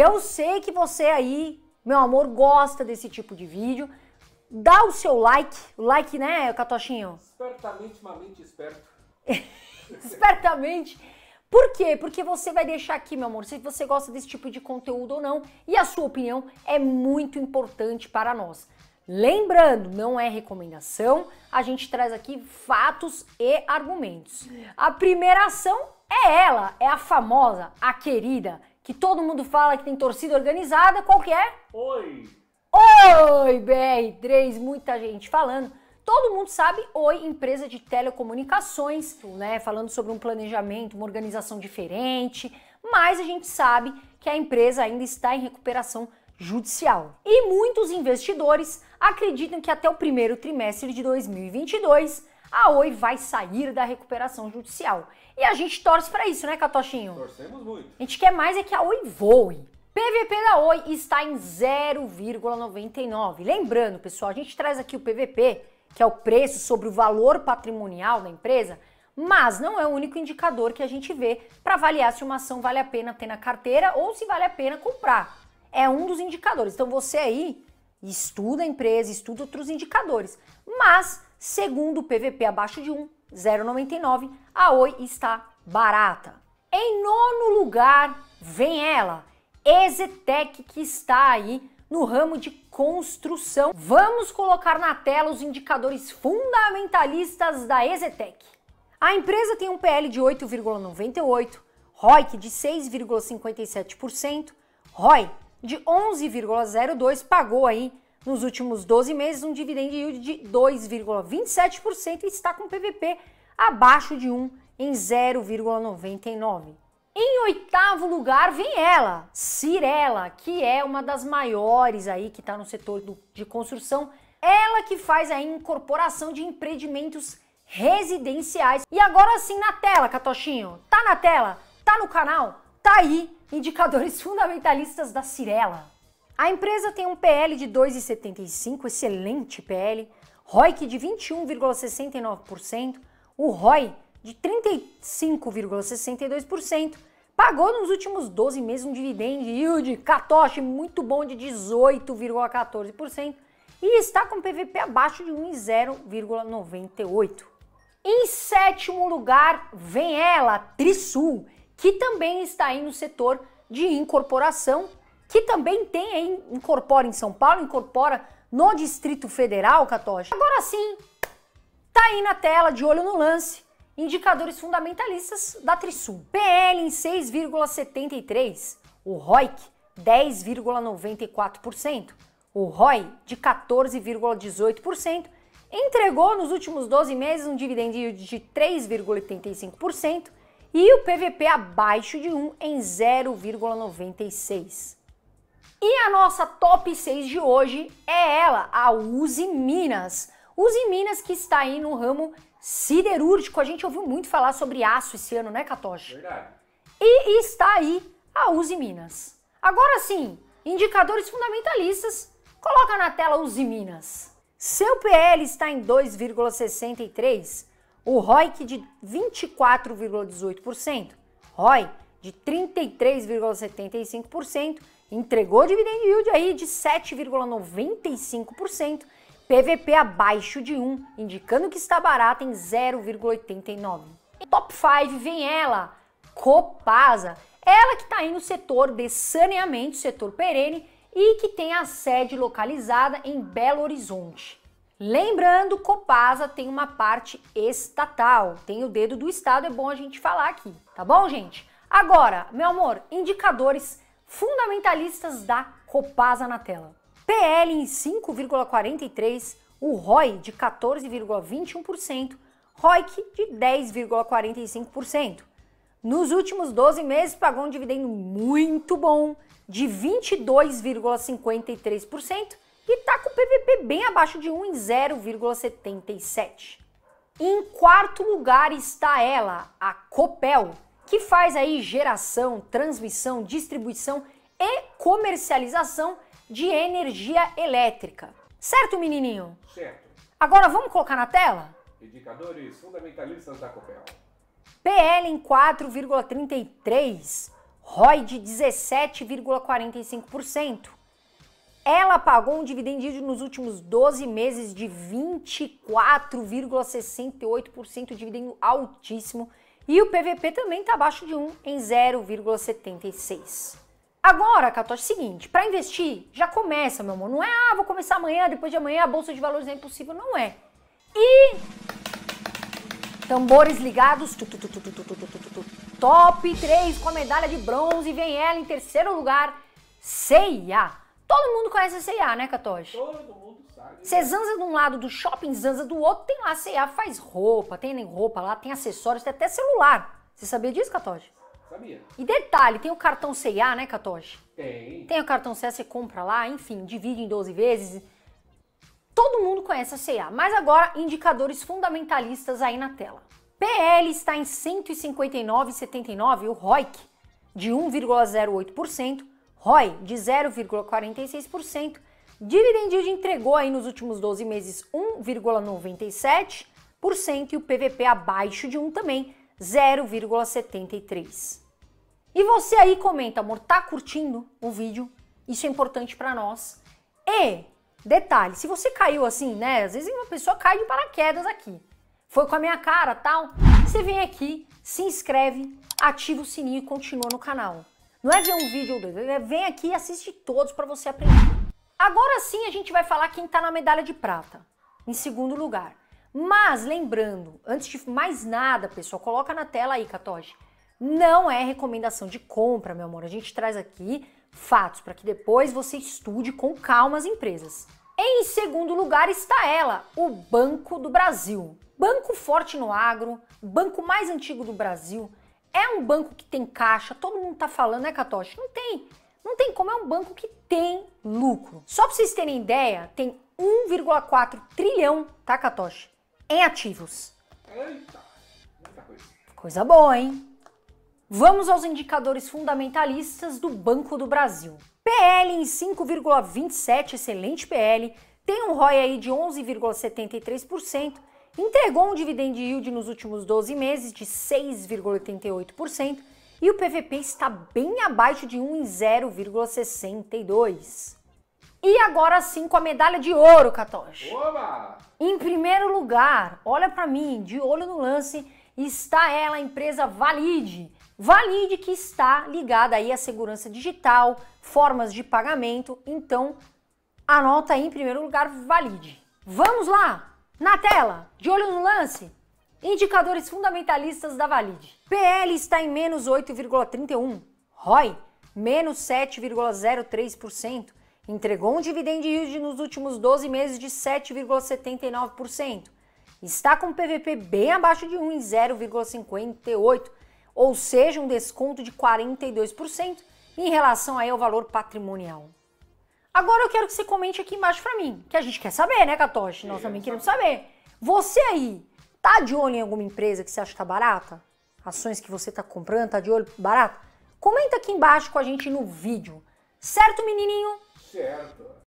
Eu sei que você aí, meu amor, gosta desse tipo de vídeo. Dá o seu like. O like, né, Catochinho? Espertamente, uma mente esperto. Espertamente. Por quê? Porque você vai deixar aqui, meu amor, se você gosta desse tipo de conteúdo ou não, e a sua opinião é muito importante para nós. Lembrando, não é recomendação, a gente traz aqui fatos e argumentos. A primeira ação é ela, é a famosa, a querida, que todo mundo fala que tem torcida organizada, qual que é? Oi! Oi, BR3, muita gente falando. Todo mundo sabe, Oi, empresa de telecomunicações, né, falando sobre um planejamento, uma organização diferente, mas a gente sabe que a empresa ainda está em recuperação judicial. E muitos investidores acreditam que até o primeiro trimestre de 2022 a Oi vai sair da recuperação judicial. E a gente torce para isso, né, Catochinho? Torcemos muito. A gente quer mais é que a Oi voe. PVP da Oi está em 0,99. Lembrando, pessoal, a gente traz aqui o PVP que é o preço sobre o valor patrimonial da empresa, mas não é o único indicador que a gente vê para avaliar se uma ação vale a pena ter na carteira ou se vale a pena comprar. É um dos indicadores. Então você aí estuda a empresa, estuda outros indicadores, mas segundo o PVP abaixo de 1, a Oi está barata. Em nono lugar, vem ela, Exetec, que está aí no ramo de construção. Vamos colocar na tela os indicadores fundamentalistas da Exetec. A empresa tem um PL de 8,98, ROIC de 6,57%, ROI de 11,02, pagou aí nos últimos 12 meses um dividend yield de 2,27% e está com PVP abaixo de 1 em 0,99. Em oitavo lugar vem ela, Cirela, que é uma das maiores aí que está no setor do, de construção. Ela que faz a incorporação de empreendimentos residenciais. E agora sim na tela, Catochinho. Tá na tela? Tá no canal? Tá aí indicadores fundamentalistas da Cirela. A empresa tem um PL de 2,75, excelente PL, ROIC de 21,69%, o ROI de 35,62%, pagou nos últimos 12 meses um dividend yield catoche muito bom de 18,14% e está com PVP abaixo de 1,098. Em sétimo lugar vem ela, Trisul, que também está aí no setor de incorporação, que também tem aí, incorpora em São Paulo, incorpora no Distrito Federal, Catoche. Agora sim, tá aí na tela, de olho no lance indicadores fundamentalistas da Trisul. PL em 6,73%, o ROIC 10,94%, o ROI de 14,18%, entregou nos últimos 12 meses um dividendo de 3,85% e o PVP abaixo de 1 em 0,96%. E a nossa top 6 de hoje é ela, a Uzi Minas. Uzi Minas que está aí no ramo siderúrgico. A gente ouviu muito falar sobre aço esse ano, né, Catoche? Verdade. E, e está aí a Uzi Minas. Agora sim, indicadores fundamentalistas. Coloca na tela Uzi Minas. Seu PL está em 2,63, o ROIC de 24,18%, ROI de 33,75%, entregou dividend yield aí de 7,95% PVP abaixo de 1, indicando que está barata em 0,89. Top 5 vem ela, Copasa. Ela que está aí no setor de saneamento, setor perene, e que tem a sede localizada em Belo Horizonte. Lembrando, Copasa tem uma parte estatal, tem o dedo do Estado, é bom a gente falar aqui, tá bom, gente? Agora, meu amor, indicadores fundamentalistas da Copasa na tela. PL em 5,43%, o ROI de 14,21%, ROIC de 10,45%. Nos últimos 12 meses pagou um dividendo muito bom de 22,53% e está com o PVP bem abaixo de 1 em 0,77. Em quarto lugar está ela, a Copel, que faz aí geração, transmissão, distribuição e comercialização de energia elétrica. Certo, menininho? Certo. Agora vamos colocar na tela? Indicadores fundamentalistas da Copel. PL em 4,33, ROI de 17,45%. Ela pagou um dividendo nos últimos 12 meses de 24,68%, dividendo altíssimo. E o PVP também está abaixo de 1 em 0,76. Agora, Catoche, seguinte, para investir, já começa, meu amor. Não é, ah, vou começar amanhã, depois de amanhã a bolsa de valores é impossível. Não é. E tambores ligados, tu, tu, tu, top 3 com a medalha de bronze, vem ela em terceiro lugar, Ceia. Todo mundo conhece a Ceia, né, Catoche? Todo mundo sabe. Você zanza de um lado do shopping, zanza do outro, tem lá a Ceia, faz roupa, tem roupa lá, tem acessórios, tem até celular. Você sabia disso, Catoche? sabia. E detalhe, tem o cartão C&A, né, Katoshi? Tem. Tem o cartão C&A, você compra lá, enfim, divide em 12 vezes. Todo mundo conhece a C&A, mas agora indicadores fundamentalistas aí na tela. PL está em 159,79, o ROIC de 1,08%, ROI de 0,46%, dividend yield entregou aí nos últimos 12 meses 1,97% e o PVP abaixo de 1 também, 0,73%. E você aí comenta, amor, tá curtindo o vídeo? Isso é importante para nós. E detalhe, se você caiu assim, né? Às vezes uma pessoa cai de paraquedas aqui. Foi com a minha cara, tal. Você vem aqui, se inscreve, ativa o sininho e continua no canal. Não é ver um vídeo ou dois, é vem aqui e assiste todos para você aprender. Agora sim a gente vai falar quem está na medalha de prata, em segundo lugar. Mas lembrando, antes de mais nada, pessoal, coloca na tela aí, Catoge. Não é recomendação de compra, meu amor. A gente traz aqui fatos para que depois você estude com calma as empresas. Em segundo lugar está ela, o Banco do Brasil. Banco forte no agro, banco mais antigo do Brasil. É um banco que tem caixa, todo mundo tá falando, né, Catoche? Não tem. Não tem como, é um banco que tem lucro. Só para vocês terem ideia, tem 1,4 trilhão, tá, Catoche? Em ativos. Eita, muita coisa. Coisa boa, hein? Vamos aos indicadores fundamentalistas do Banco do Brasil. PL em 5,27, excelente PL, tem um ROI aí de 11,73%, entregou um dividend yield nos últimos 12 meses de 6,88% e o PVP está bem abaixo de 1 em 0,62. E agora sim com a medalha de ouro, Katoshi. Oba! Em primeiro lugar, olha para mim, de olho no lance, está ela, a empresa Valide valide que está ligada aí à segurança digital, formas de pagamento, então anota aí em primeiro lugar, valide. Vamos lá, na tela, de olho no lance, indicadores fundamentalistas da valide. PL está em menos 8,31, ROI menos 7,03%, entregou um dividend yield nos últimos 12 meses de 7,79%, está com PVP bem abaixo de 1 em 0,58%, ou seja, um desconto de 42% em relação aí ao valor patrimonial. Agora eu quero que você comente aqui embaixo para mim, que a gente quer saber, né, Catoche? Nós também queremos saber. Você aí, tá de olho em alguma empresa que você acha que tá barata? Ações que você tá comprando, tá de olho barata? Comenta aqui embaixo com a gente no vídeo. Certo, menininho? Certo.